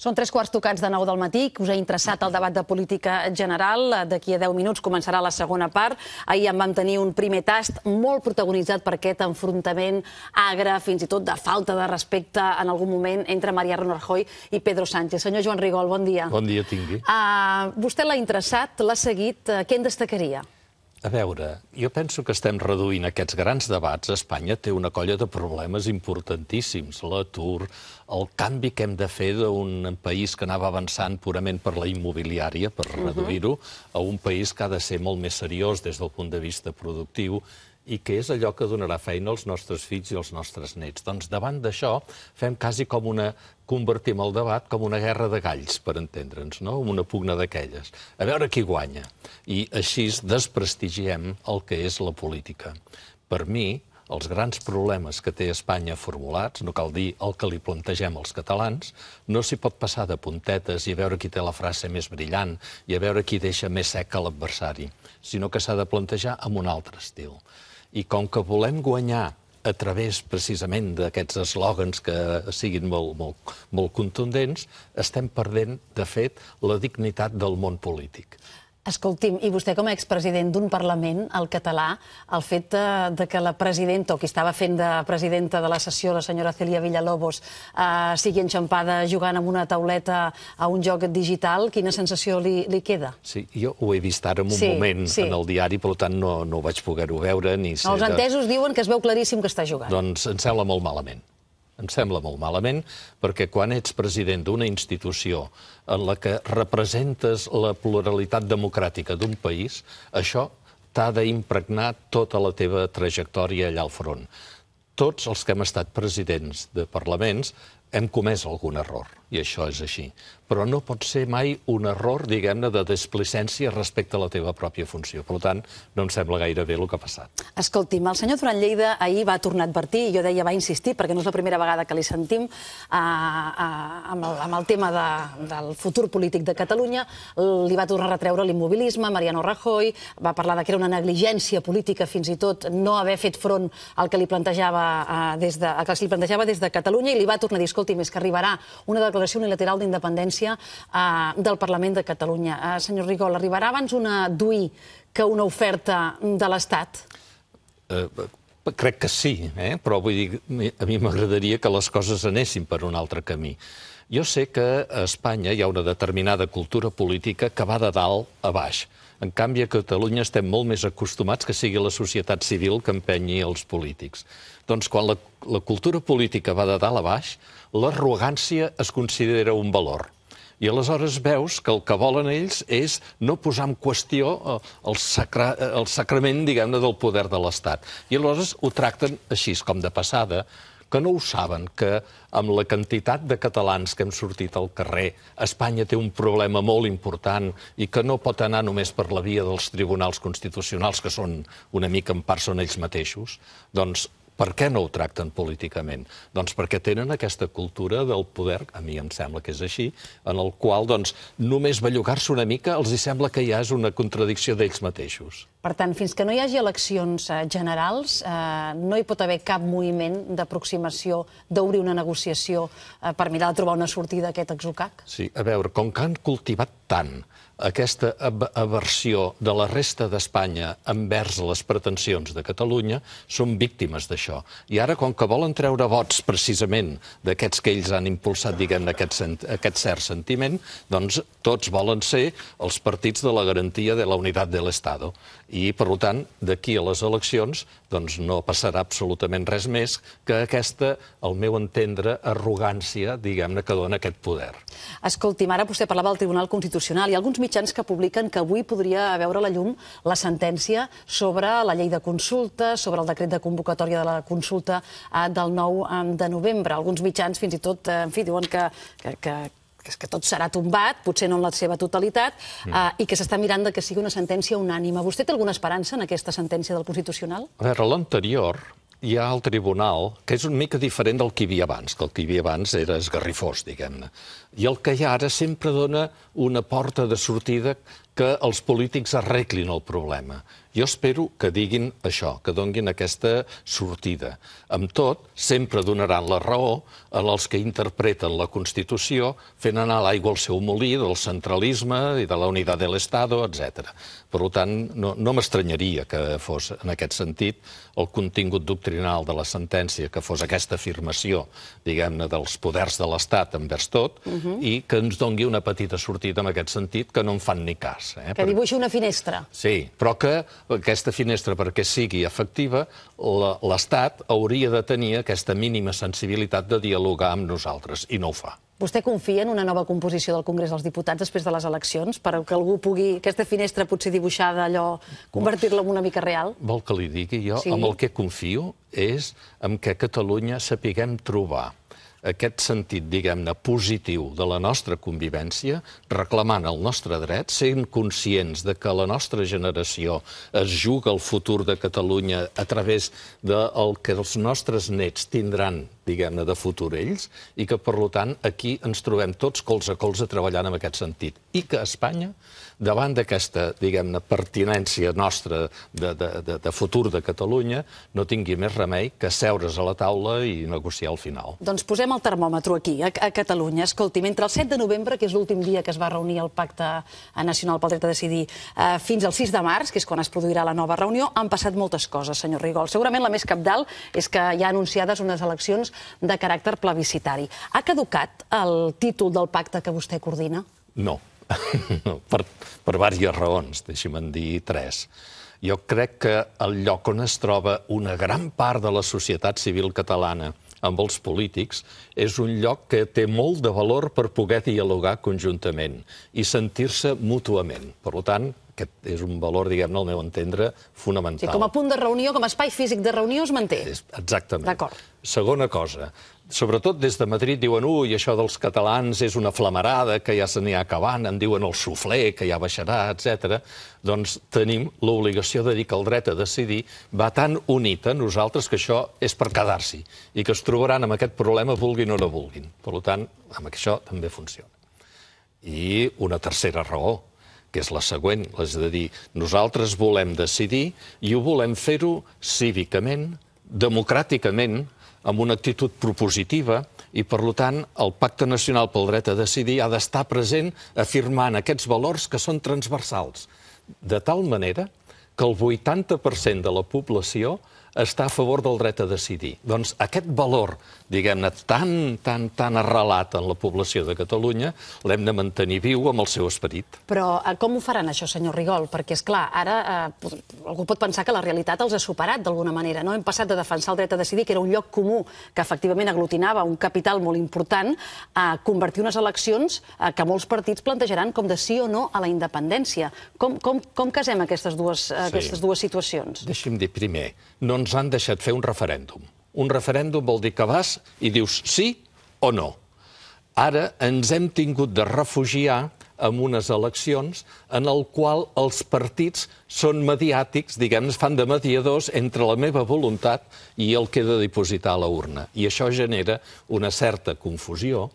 Són tres quarts tocats de nou del matí, que us ha interessat el debat de política general. D'aquí a 10 minuts començarà la segona part. Ahir en vam tenir un primer tast molt protagonitzat per aquest enfrontament agre, fins i tot de falta de respecte en algun moment entre Maria Rajoy i Pedro Sánchez. Senyor Joan Rigol, bon dia. Bon dia tingui. Uh, vostè l'ha interessat, l'ha seguit. Uh, què en destacaria? A veure, jo penso que estem reduint aquests grans debats. Espanya té una colla de problemes importantíssims. L'atur, el canvi que hem de fer d'un país que anava avançant purament per la immobiliària, per reduir-ho, a un país que ha de ser molt més seriós des del punt de vista productiu i que és allò que donarà feina als nostres fills i als nostres nets. Doncs davant d'això fem quasi com una convertim el debat com una guerra de galls, per entendre'ns, no? una pugna d'aquelles. A veure qui guanya. I així desprestigiem el que és la política. Per mi, els grans problemes que té Espanya formulats, no cal dir el que li plantegem als catalans, no s'hi pot passar de puntetes i a veure qui té la frase més brillant i a veure qui deixa més sec a l'adversari, sinó que s'ha de plantejar amb un altre estil. I com que volem guanyar a través precisament d'aquests eslògans que siguin molt, molt, molt contundents, estem perdent, de fet, la dignitat del món polític. Escolti'm, i vostè com a expresident d'un Parlament, el català, el fet de, de que la presidenta, o qui estava fent de presidenta de la sessió, la senyora Celia Villalobos, eh, sigui enxampada jugant amb una tauleta a un joc digital, quina sensació li, li queda? Sí, jo ho he vist ara en un sí, moment sí. en el diari, per tant no, no vaig poder-ho veure. Ni ser Els entesos de... diuen que es veu claríssim que està jugant. Doncs em sembla molt malament. Em sembla molt malament, perquè quan ets president d'una institució en la que representes la pluralitat democràtica d'un país, això t'ha d'impregnar tota la teva trajectòria allà al front. Tots els que hem estat presidents de parlaments hem comès algun error i això és així. Però no pot ser mai un error, diguem-ne, de desplicència respecte a la teva pròpia funció. Per tant, no em sembla gaire bé el que ha passat. Escolti'm, el senyor Duran Lleida ahir va tornar a advertir, jo deia va insistir, perquè no és la primera vegada que li sentim, a, eh, a, eh, amb, el, amb el tema de, del futur polític de Catalunya, li va tornar a retreure l'immobilisme, Mariano Rajoy, va parlar de que era una negligència política, fins i tot no haver fet front al que li plantejava, a, eh, des de, que li plantejava des de Catalunya, i li va tornar a dir, escolti'm, més que arribarà una declaració declaració unilateral d'independència eh, del Parlament de Catalunya. Eh, senyor Rigol, arribarà abans una DUI que una oferta de l'Estat? Eh, crec que sí, eh? però vull dir, a mi m'agradaria que les coses anessin per un altre camí. Jo sé que a Espanya hi ha una determinada cultura política que va de dalt a baix. En canvi, a Catalunya estem molt més acostumats que sigui la societat civil que empenyi els polítics. Doncs quan la, la cultura política va de dalt a baix, l'arrogància es considera un valor. I aleshores veus que el que volen ells és no posar en qüestió eh, el, sacra, eh, el sacrament, diguem-ne, del poder de l'Estat. I aleshores ho tracten així, com de passada, que no ho saben, que amb la quantitat de catalans que hem sortit al carrer, Espanya té un problema molt important i que no pot anar només per la via dels tribunals constitucionals, que són una mica en part són ells mateixos, doncs per què no ho tracten políticament? Doncs perquè tenen aquesta cultura del poder, a mi em sembla que és així, en el qual doncs, només bellugar-se una mica els hi sembla que ja és una contradicció d'ells mateixos. Per tant, fins que no hi hagi eleccions eh, generals, eh, no hi pot haver cap moviment d'aproximació, d'obrir una negociació eh, per mirar de trobar una sortida a aquest exocac? Sí, a veure, com que han cultivat tant aquesta aversió de la resta d'Espanya envers les pretensions de Catalunya, són víctimes d'això això. I ara, com que volen treure vots precisament d'aquests que ells han impulsat, diguem-ne, aquest, aquest cert sentiment, doncs tots volen ser els partits de la garantia de la unitat de l'Estat i, per tant, d'aquí a les eleccions doncs no passarà absolutament res més que aquesta, al meu entendre, arrogància, diguem-ne, que dona aquest poder. Escolti'm, ara vostè parlava del Tribunal Constitucional. i alguns mitjans que publiquen que avui podria veure la llum la sentència sobre la llei de consulta, sobre el decret de convocatòria de la consulta eh, del 9 eh, de novembre. Alguns mitjans fins i tot, eh, en fi, diuen que, que, que, que, que tot serà tombat, potser no en la seva totalitat, mm. eh, i que s'està mirant de que sigui una sentència unànima. Vostè té alguna esperança en aquesta sentència del Constitucional? A veure, l'anterior hi ha el tribunal, que és una mica diferent del que hi havia abans, que el que hi havia abans era esgarrifós, diguem-ne. I el que hi ha ara sempre dona una porta de sortida que els polítics arreglin el problema. Jo espero que diguin això, que donguin aquesta sortida. Amb tot, sempre donaran la raó a als que interpreten la Constitució fent anar l'aigua al seu molí del centralisme i de la unitat de l'Estat, etc. Per tant, no, no m'estranyaria que fos, en aquest sentit, el contingut doctrinal de la sentència, que fos aquesta afirmació, diguem-ne, dels poders de l'Estat envers tot, uh mhm. -huh. i que ens dongui una petita sortida en aquest sentit, que no en fan ni cas. Eh? Que dibuixi una finestra. Sí, però que aquesta finestra perquè sigui efectiva, l'Estat hauria de tenir aquesta mínima sensibilitat de dialogar amb nosaltres, i no ho fa. Vostè confia en una nova composició del Congrés dels Diputats després de les eleccions per que algú pugui, aquesta finestra potser dibuixada allò, convertir-la en una mica real? Vol que li digui jo? Sí. Amb el que confio és en que Catalunya sapiguem trobar aquest sentit, diguem-ne, positiu de la nostra convivència, reclamant el nostre dret, sent conscients de que la nostra generació es juga el futur de Catalunya a través del que els nostres nets tindran diguem-ne, de futur ells, i que, per tant, aquí ens trobem tots colze a colze treballant en aquest sentit. I que Espanya, davant d'aquesta, diguem-ne, pertinència nostra de, de, de, de futur de Catalunya, no tingui més remei que seure's a la taula i negociar al final. Doncs posem el termòmetre aquí, a, a Catalunya. Escolti, mentre el 7 de novembre, que és l'últim dia que es va reunir el Pacte Nacional pel Dret a Decidir, eh, fins al 6 de març, que és quan es produirà la nova reunió, han passat moltes coses, senyor Rigol. Segurament la més capdalt és que hi ha anunciades unes eleccions de caràcter plebiscitari. Ha caducat el títol del pacte que vostè coordina? No, per, per diverses raons, deixi'm dir tres. Jo crec que el lloc on es troba una gran part de la societat civil catalana amb els polítics és un lloc que té molt de valor per poder dialogar conjuntament i sentir-se mútuament. Per tant, que és un valor, diguem-ne, al meu entendre, fonamental. Sí, com a punt de reunió, com a espai físic de reunió es manté. Exactament. D'acord. Segona cosa, sobretot des de Madrid diuen ui, això dels catalans és una flamarada, que ja se n'hi ha acabant, en diuen el sufler, que ja baixarà, etc. Doncs tenim l'obligació de dir que el dret a decidir va tan unit a nosaltres que això és per quedar-s'hi i que es trobaran amb aquest problema vulguin o no vulguin. Per tant, amb això també funciona. I una tercera raó, que és la següent, és a dir, nosaltres volem decidir i ho volem fer-ho cívicament, democràticament, amb una actitud propositiva, i, per tant, el Pacte Nacional pel Dret a Decidir ha d'estar present afirmant aquests valors que són transversals, de tal manera que el 80% de la població està a favor del dret a decidir. Doncs aquest valor, diguem-ne, tan, tan, tan arrelat en la població de Catalunya, l'hem de mantenir viu amb el seu esperit. Però eh, com ho faran, això, senyor Rigol? Perquè, és clar, ara eh, algú pot pensar que la realitat els ha superat d'alguna manera. No? Hem passat de defensar el dret a decidir, que era un lloc comú que efectivament aglutinava un capital molt important, a convertir unes eleccions eh, que molts partits plantejaran com de sí o no a la independència. Com, com, com casem aquestes dues, eh, aquestes dues situacions? Deixi'm dir primer, no ens doncs han deixat fer un referèndum. Un referèndum vol dir que vas i dius sí o no. Ara ens hem tingut de refugiar en unes eleccions en el qual els partits són mediàtics, diguem, es fan de mediadors entre la meva voluntat i el que he de dipositar a la urna. I això genera una certa confusió,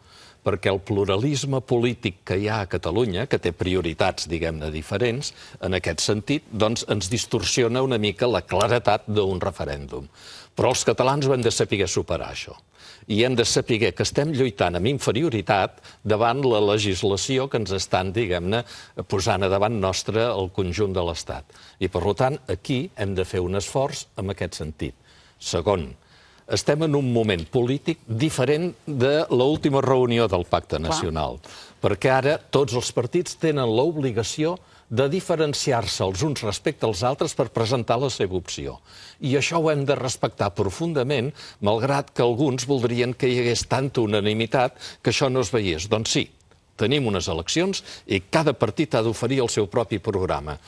perquè el pluralisme polític que hi ha a Catalunya, que té prioritats, diguem-ne, diferents, en aquest sentit, doncs ens distorsiona una mica la claretat d'un referèndum. Però els catalans ho hem de saber superar, això. I hem de saber que estem lluitant amb inferioritat davant la legislació que ens estan, diguem-ne, posant a davant nostre el conjunt de l'Estat. I, per tant, aquí hem de fer un esforç en aquest sentit. Segon, estem en un moment polític diferent de l'última reunió del Pacte Nacional, Clar. perquè ara tots els partits tenen l'obligació de diferenciar-se els uns respecte als altres per presentar la seva opció. I això ho hem de respectar profundament, malgrat que alguns voldrien que hi hagués tanta unanimitat que això no es veiés. Doncs sí, tenim unes eleccions i cada partit ha d'oferir el seu propi programa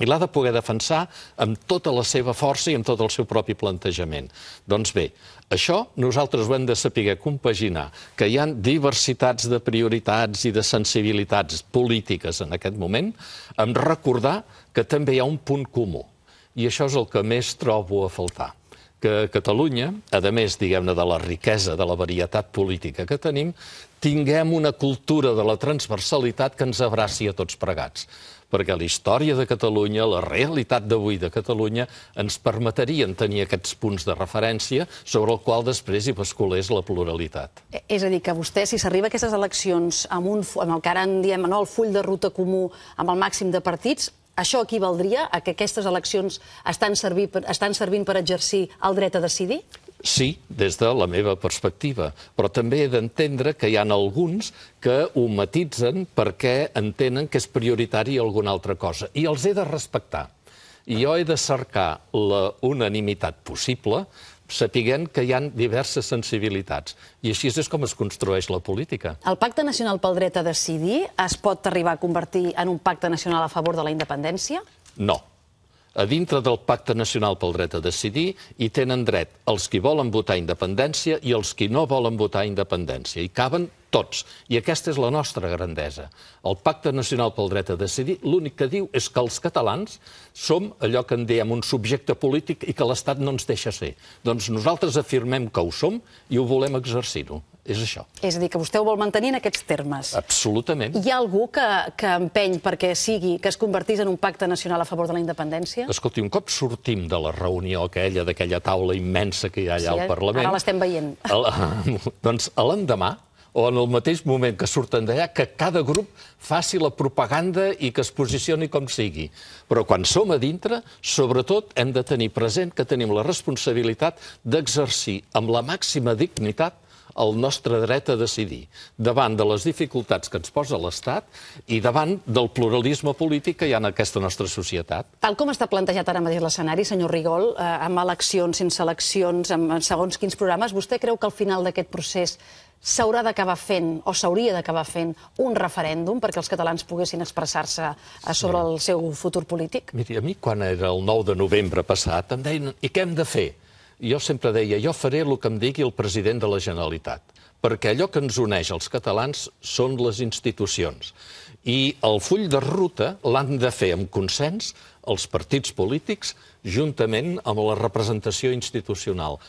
i l'ha de poder defensar amb tota la seva força i amb tot el seu propi plantejament. Doncs bé, això nosaltres ho hem de saber compaginar, que hi ha diversitats de prioritats i de sensibilitats polítiques en aquest moment, amb recordar que també hi ha un punt comú. I això és el que més trobo a faltar que Catalunya, a més, diguem-ne, de la riquesa, de la varietat política que tenim, tinguem una cultura de la transversalitat que ens abraci a tots pregats perquè la història de Catalunya, la realitat d'avui de Catalunya, ens permetrien tenir aquests punts de referència sobre el qual després hi basculés la pluralitat. E, és a dir, que vostè, si s'arriba a aquestes eleccions amb, un, amb el que ara en diem no, el full de ruta comú amb el màxim de partits, això equivaldria a que aquestes eleccions estan, servir, estan servint per exercir el dret a decidir? sí, des de la meva perspectiva, però també he d'entendre que hi ha alguns que ho matitzen perquè entenen que és prioritari alguna altra cosa. I els he de respectar. I jo he de cercar la unanimitat possible sapiguent que hi ha diverses sensibilitats. I així és com es construeix la política. El Pacte Nacional pel Dret a Decidir es pot arribar a convertir en un pacte nacional a favor de la independència? No a dintre del Pacte Nacional pel Dret a Decidir hi tenen dret els qui volen votar independència i els qui no volen votar independència. I caben tots. I aquesta és la nostra grandesa. El Pacte Nacional pel Dret a Decidir l'únic que diu és que els catalans som allò que en diem un subjecte polític i que l'Estat no ens deixa ser. Doncs nosaltres afirmem que ho som i ho volem exercir-ho. És això. És a dir, que vostè ho vol mantenir en aquests termes. Absolutament. Hi ha algú que, que empeny perquè sigui, que es convertís en un pacte nacional a favor de la independència? Escolti, un cop sortim de la reunió aquella, d'aquella taula immensa que hi ha allà sí, al Parlament... Ara l'estem veient. El, doncs l'endemà o en el mateix moment que surten d'allà, que cada grup faci la propaganda i que es posicioni com sigui. Però quan som a dintre, sobretot hem de tenir present que tenim la responsabilitat d'exercir amb la màxima dignitat el nostre dret a decidir, davant de les dificultats que ens posa l'Estat i davant del pluralisme polític que hi ha en aquesta nostra societat. Tal com està plantejat ara mateix l'escenari, senyor Rigol, eh, amb eleccions, sense eleccions, amb segons quins programes, vostè creu que al final d'aquest procés s'haurà d'acabar fent, o s'hauria d'acabar fent, un referèndum perquè els catalans poguessin expressar-se eh, sobre sí. el seu futur polític? Miri, a mi quan era el 9 de novembre passat em deien, i què hem de fer? Jo sempre deia, jo faré el que em digui el president de la Generalitat, perquè allò que ens uneix als catalans són les institucions. I el full de ruta l'han de fer amb consens els partits polítics juntament amb la representació institucional.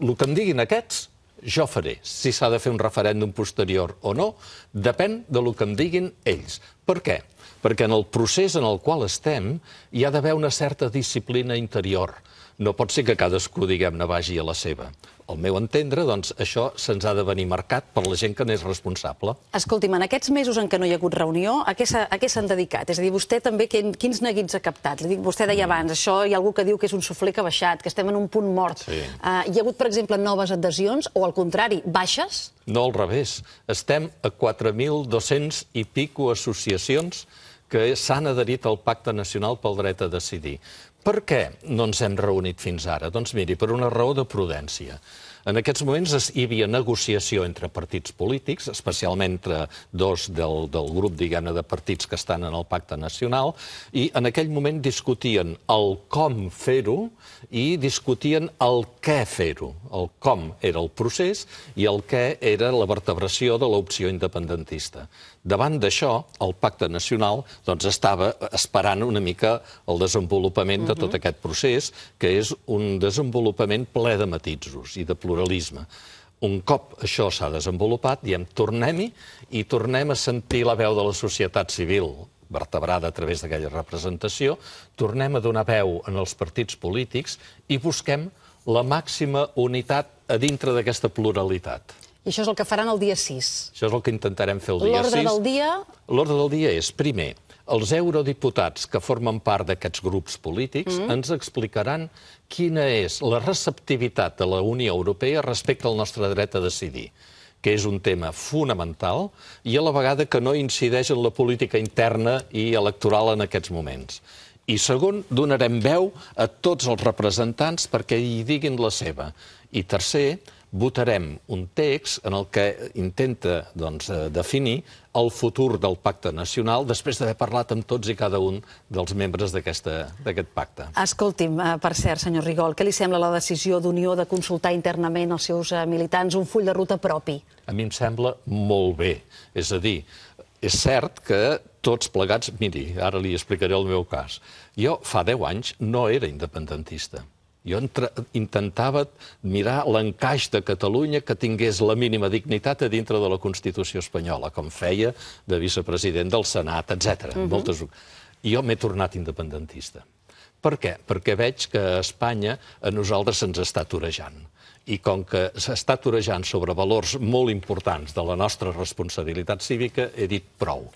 El que em diguin aquests, jo faré. Si s'ha de fer un referèndum posterior o no, depèn de lo que em diguin ells. Per què? Perquè en el procés en el qual estem hi ha d'haver una certa disciplina interior. No pot ser que cadascú, diguem-ne, vagi a la seva al meu entendre, doncs, això se'ns ha de venir marcat per la gent que n'és responsable. Escolti'm, en aquests mesos en què no hi ha hagut reunió, a què s'han dedicat? És a dir, vostè també quin, quins neguits ha captat? Li dic, vostè deia mm. abans, això hi ha algú que diu que és un sufler que ha baixat, que estem en un punt mort. Sí. Uh, hi ha hagut, per exemple, noves adhesions o, al contrari, baixes? No, al revés. Estem a 4.200 i pico associacions que s'han adherit al Pacte Nacional pel Dret a Decidir. Per què no ens hem reunit fins ara? Doncs miri, per una raó de prudència. En aquests moments hi havia negociació entre partits polítics, especialment entre dos del, del grup, diguem de partits que estan en el pacte nacional, i en aquell moment discutien el com fer-ho i discutien el què fer-ho. El com era el procés i el què era la vertebració de l'opció independentista. Davant d'això, el pacte nacional doncs, estava esperant una mica el desenvolupament de tot mhm. aquest procés, que és un desenvolupament ple de matisos i de pluralisme un cop això s'ha desenvolupat, diem tornem-hi i tornem a sentir la veu de la societat civil vertebrada a través d'aquella representació, tornem a donar veu en els partits polítics i busquem la màxima unitat a dintre d'aquesta pluralitat. I això és el que faran el dia 6. Això és el que intentarem fer el dia 6. L'ordre del dia... L'ordre del dia és, primer, els eurodiputats que formen part d'aquests grups polítics mm -hmm. ens explicaran quina és la receptivitat de la Unió Europea respecte al nostre dret a decidir que és un tema fonamental i a la vegada que no incideix en la política interna i electoral en aquests moments. I segon, donarem veu a tots els representants perquè hi diguin la seva. I tercer, votarem un text en el que intenta doncs, eh, definir el futur del pacte nacional després d'haver parlat amb tots i cada un dels membres d'aquest pacte. Escolti'm, eh, per cert, senyor Rigol, què li sembla la decisió d'Unió de consultar internament els seus eh, militants un full de ruta propi? A mi em sembla molt bé. És a dir, és cert que tots plegats... Miri, ara li explicaré el meu cas. Jo fa 10 anys no era independentista. Jo intentava mirar l'encaix de Catalunya que tingués la mínima dignitat a dintre de la Constitució espanyola, com feia de vicepresident del Senat, etc. Uh -huh. Moltes... Jo m'he tornat independentista. Per què? Perquè veig que a Espanya a nosaltres se'ns està torejant i com que s'està torejant sobre valors molt importants de la nostra responsabilitat cívica, he dit prou.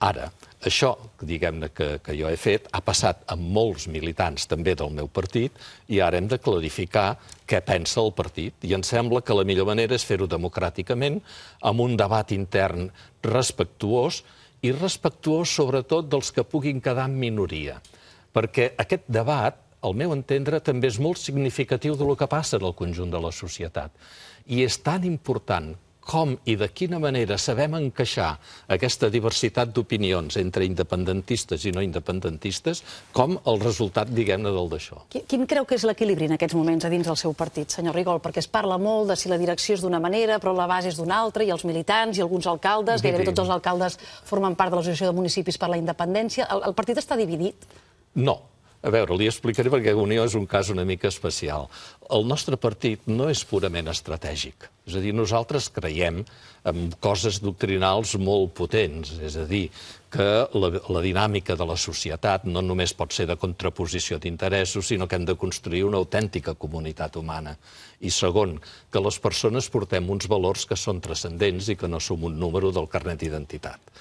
Ara, això, diguem-ne, que, que jo he fet, ha passat amb molts militants també del meu partit i ara hem de clarificar què pensa el partit. I em sembla que la millor manera és fer-ho democràticament, amb un debat intern respectuós i respectuós sobretot dels que puguin quedar en minoria. Perquè aquest debat, al meu entendre, també és molt significatiu del que passa en el conjunt de la societat. I és tan important com i de quina manera sabem encaixar aquesta diversitat d'opinions entre independentistes i no independentistes com el resultat, diguem-ne, del d'això. Quin, quin creu que és l'equilibri en aquests moments a dins del seu partit, senyor Rigol? Perquè es parla molt de si la direcció és d'una manera, però la base és d'una altra, i els militants, i alguns alcaldes, Dividint. gairebé tots els alcaldes formen part de l'Associació de Municipis per la Independència. El, el partit està dividit? No, a veure, li explicaré perquè Unió és un cas una mica especial. El nostre partit no és purament estratègic. És a dir, nosaltres creiem en coses doctrinals molt potents, és a dir, que la, la dinàmica de la societat no només pot ser de contraposició d'interessos, sinó que hem de construir una autèntica comunitat humana. I segon, que les persones portem uns valors que són transcendents i que no som un número del carnet d'identitat.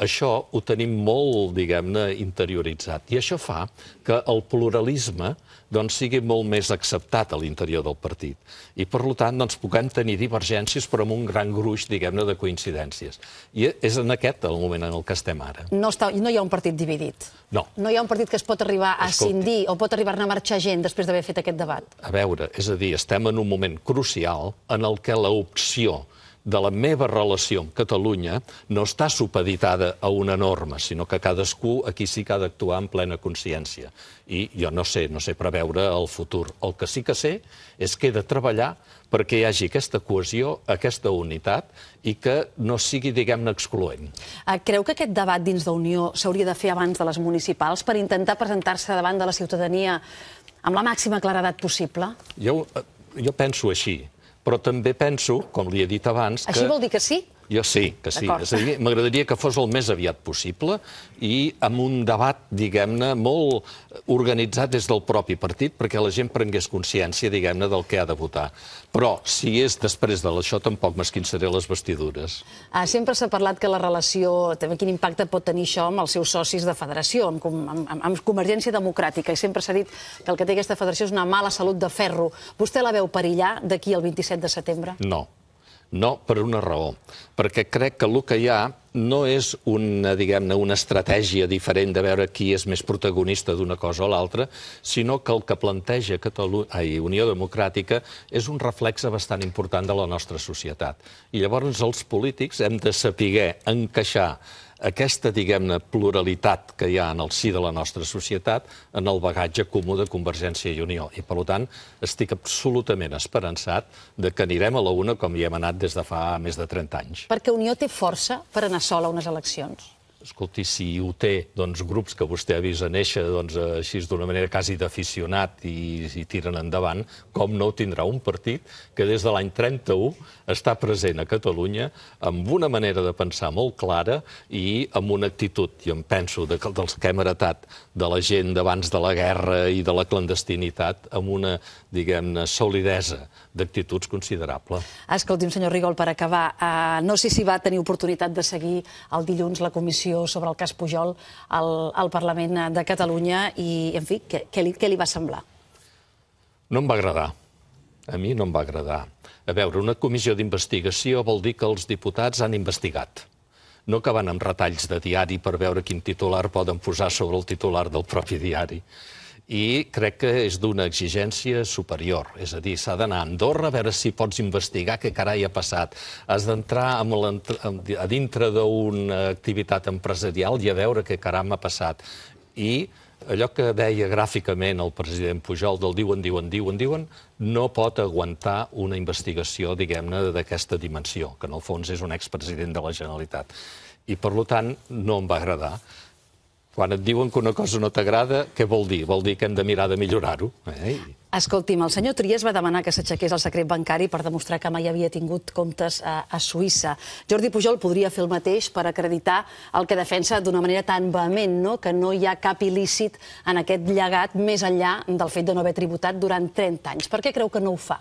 Això ho tenim molt, diguem-ne, interioritzat. I això fa que el pluralisme doncs, sigui molt més acceptat a l'interior del partit. I, per tant, doncs, puguem tenir divergències, però amb un gran gruix, diguem-ne, de coincidències. I és en aquest el moment en el que estem ara. No, està, no hi ha un partit dividit. No. No hi ha un partit que es pot arribar a Escolti. cindir o pot arribar a marxar gent després d'haver fet aquest debat. A veure, és a dir, estem en un moment crucial en el que l'opció de la meva relació amb Catalunya no està supeditada a una norma, sinó que cadascú aquí sí que ha d'actuar en plena consciència. I jo no sé, no sé preveure el futur. El que sí que sé és que he de treballar perquè hi hagi aquesta cohesió, aquesta unitat i que no sigui, diguem-ne, excloent. Eh, creu que aquest debat dins d'Unió s'hauria de fer abans de les municipals per intentar presentar-se davant de la ciutadania amb la màxima claredat possible? Jo, eh, jo penso així. Però també penso, com li he dit abans... Així que... vol dir que sí? Jo sí, que sí. És a dir, m'agradaria que fos el més aviat possible i amb un debat, diguem-ne, molt organitzat des del propi partit perquè la gent prengués consciència, diguem-ne, del que ha de votar. Però, si és després de això, tampoc m'esquinçaré les vestidures. Ah, sempre s'ha parlat que la relació, també quin impacte pot tenir això amb els seus socis de federació, amb, amb, amb Convergència Democràtica, i sempre s'ha dit que el que té aquesta federació és una mala salut de ferro. Vostè la veu perillar d'aquí al 27 de setembre? No. No, per una raó. Perquè crec que el que hi ha no és una, eh, diguem-ne, una estratègia diferent de veure qui és més protagonista d'una cosa o l'altra, sinó que el que planteja Catalu... Ai, Unió Democràtica és un reflex bastant important de la nostra societat. I llavors els polítics hem de saber encaixar aquesta, diguem-ne, pluralitat que hi ha en el si de la nostra societat en el bagatge comú de Convergència i Unió. I, per tant, estic absolutament esperançat de que anirem a la una com hi hem anat des de fa més de 30 anys. Perquè Unió té força per anar sola a unes eleccions? escolti, si ho té, doncs, grups que vostè ha vist a néixer doncs, així d'una manera quasi d'aficionat i, i tiren endavant, com no tindrà un partit que des de l'any 31 està present a Catalunya amb una manera de pensar molt clara i amb una actitud, i em penso, de, dels que hem heretat de la gent d'abans de la guerra i de la clandestinitat, amb una, diguem-ne, solidesa d'actituds considerable. Escolti'm, senyor Rigol, per acabar, uh, no sé si va tenir oportunitat de seguir el dilluns la comissió moció sobre el cas Pujol al, al Parlament de Catalunya i, en fi, què, què, li, què li va semblar? No em va agradar. A mi no em va agradar. A veure, una comissió d'investigació vol dir que els diputats han investigat no que van amb retalls de diari per veure quin titular poden posar sobre el titular del propi diari i crec que és d'una exigència superior. És a dir, s'ha d'anar a Andorra a veure si pots investigar què carai ha passat. Has d'entrar a dintre d'una activitat empresarial i a veure què caram ha passat. I allò que deia gràficament el president Pujol del diuen, diuen, diuen, diuen, no pot aguantar una investigació, diguem-ne, d'aquesta dimensió, que en el fons és un expresident de la Generalitat. I, per tant, no em va agradar quan et diuen que una cosa no t'agrada, què vol dir? Vol dir que hem de mirar de millorar-ho. Eh? Escolti'm, el senyor Trias va demanar que s'aixequés el secret bancari per demostrar que mai havia tingut comptes a, a Suïssa. Jordi Pujol podria fer el mateix per acreditar el que defensa d'una manera tan vehement, no? que no hi ha cap il·lícit en aquest llegat més enllà del fet de no haver tributat durant 30 anys. Per què creu que no ho fa?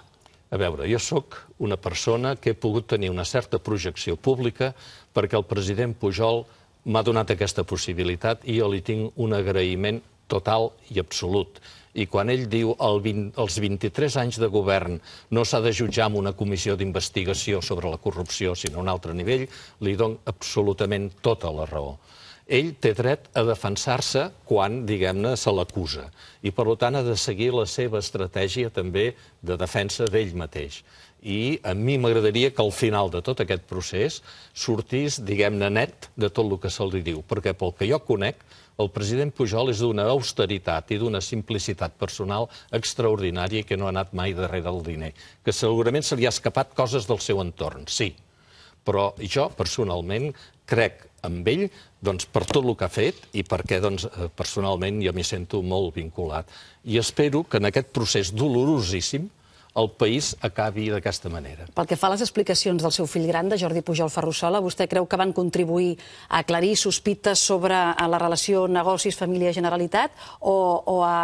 A veure, jo sóc una persona que he pogut tenir una certa projecció pública perquè el president Pujol m'ha donat aquesta possibilitat i jo li tinc un agraïment total i absolut. I quan ell diu el 20, els 23 anys de govern no s'ha de jutjar amb una comissió d'investigació sobre la corrupció, sinó a un altre nivell, li dono absolutament tota la raó. Ell té dret a defensar-se quan, diguem-ne, se l'acusa. I, per tant, ha de seguir la seva estratègia també de defensa d'ell mateix i a mi m'agradaria que al final de tot aquest procés sortís, diguem-ne, net de tot el que se li diu, perquè pel que jo conec, el president Pujol és d'una austeritat i d'una simplicitat personal extraordinària que no ha anat mai darrere del diner, que segurament se li ha escapat coses del seu entorn, sí. Però jo, personalment, crec en ell doncs, per tot el que ha fet i perquè doncs, eh, personalment jo m'hi sento molt vinculat. I espero que en aquest procés dolorosíssim el país acabi d'aquesta manera. Pel que fa a les explicacions del seu fill gran, de Jordi Pujol Ferrusola, vostè creu que van contribuir a aclarir sospites sobre eh, la relació negocis-família-generalitat o, o a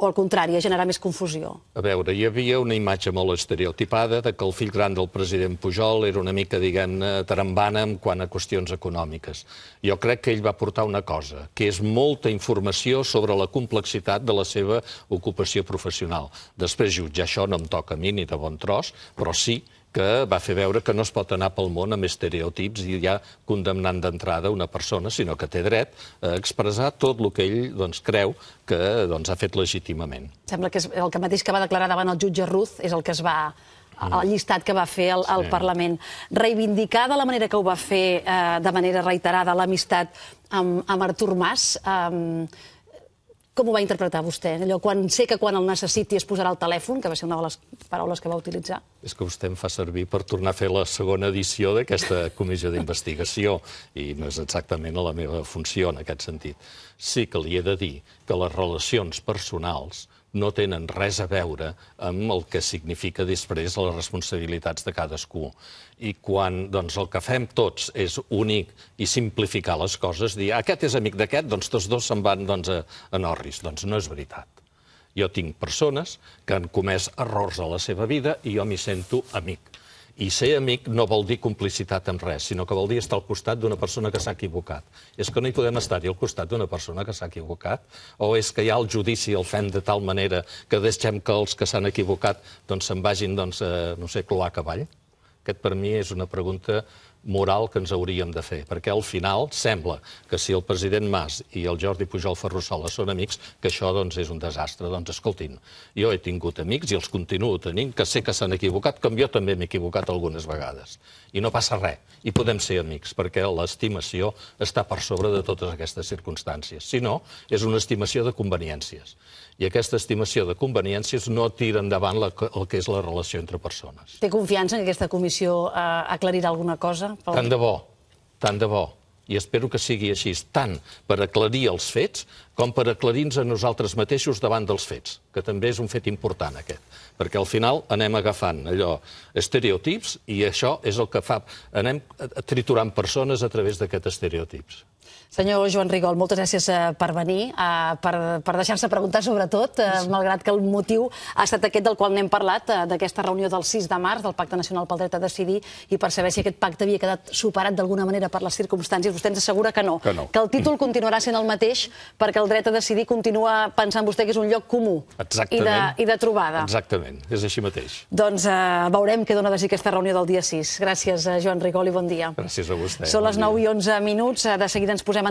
o al contrari, a generar més confusió? A veure, hi havia una imatge molt estereotipada de que el fill gran del president Pujol era una mica, diguem-ne, tarambana en quant a qüestions econòmiques. Jo crec que ell va portar una cosa, que és molta informació sobre la complexitat de la seva ocupació professional. Després jutjar això no em toca a mi ni de bon tros, però sí que va fer veure que no es pot anar pel món amb estereotips i ja condemnant d'entrada una persona, sinó que té dret a expressar tot el que ell doncs, creu que doncs, ha fet legítimament. Sembla que és el que mateix que va declarar davant el jutge Ruth és el que es va el mm. llistat que va fer el, el sí. Parlament. Reivindicar de la manera que ho va fer, eh, de manera reiterada, l'amistat amb, amb Artur Mas, eh, com ho va interpretar vostè? Allò, quan sé que quan el necessiti es posarà al telèfon, que va ser una de les paraules que va utilitzar. És que vostè em fa servir per tornar a fer la segona edició d'aquesta comissió d'investigació i no és exactament la meva funció en aquest sentit. Sí que li he de dir que les relacions personals no tenen res a veure amb el que significa després les responsabilitats de cadascú. I quan doncs, el que fem tots és únic i simplificar les coses, dir aquest és amic d'aquest, doncs tots dos se'n van doncs, a, a Norris. Doncs no és veritat. Jo tinc persones que han comès errors a la seva vida i jo m'hi sento amic. I ser amic no vol dir complicitat amb res, sinó que vol dir estar al costat d'una persona que s'ha equivocat. És que no hi podem estar-hi al costat d'una persona que s'ha equivocat? O és que ja el judici el fem de tal manera que deixem que els que s'han equivocat doncs se'n vagin, doncs, a, eh, no sé, cloar cavall? Aquest per mi és una pregunta moral que ens hauríem de fer, perquè al final sembla que si el president Mas i el Jordi Pujol Ferrusola són amics, que això doncs, és un desastre. Doncs escoltin, jo he tingut amics i els continuo tenint, que sé que s'han equivocat, com jo també m'he equivocat algunes vegades. I no passa res, i podem ser amics, perquè l'estimació està per sobre de totes aquestes circumstàncies. Si no, és una estimació de conveniències. I aquesta estimació de conveniències no tira endavant la, el que és la relació entre persones. Té confiança en que aquesta comissió eh, aclarirà alguna cosa? Pel... Tant de bo, tant de bo i espero que sigui així, tant per aclarir els fets com per aclarir-nos a nosaltres mateixos davant dels fets, que també és un fet important aquest, perquè al final anem agafant allò, estereotips, i això és el que fa... Anem triturant persones a través d'aquests estereotips. Senyor Joan Rigol, moltes gràcies eh, per venir, eh, per, per deixar-se preguntar sobretot, eh, malgrat que el motiu ha estat aquest del qual n'hem parlat, d'aquesta reunió del 6 de març del Pacte Nacional pel Dret a Decidir i per saber si aquest pacte havia quedat superat d'alguna manera per les circumstàncies. Vostè ens assegura que no, que no, que el títol continuarà sent el mateix perquè el dret a decidir continua pensant vostè que és un lloc comú i de, i de trobada. Exactament, és així mateix. Doncs uh, veurem què dona de si aquesta reunió del dia 6. Gràcies, Joan Rigol, i bon dia. Gràcies a vostè. Són les 9 i 11 minuts, de seguida ens ens posem en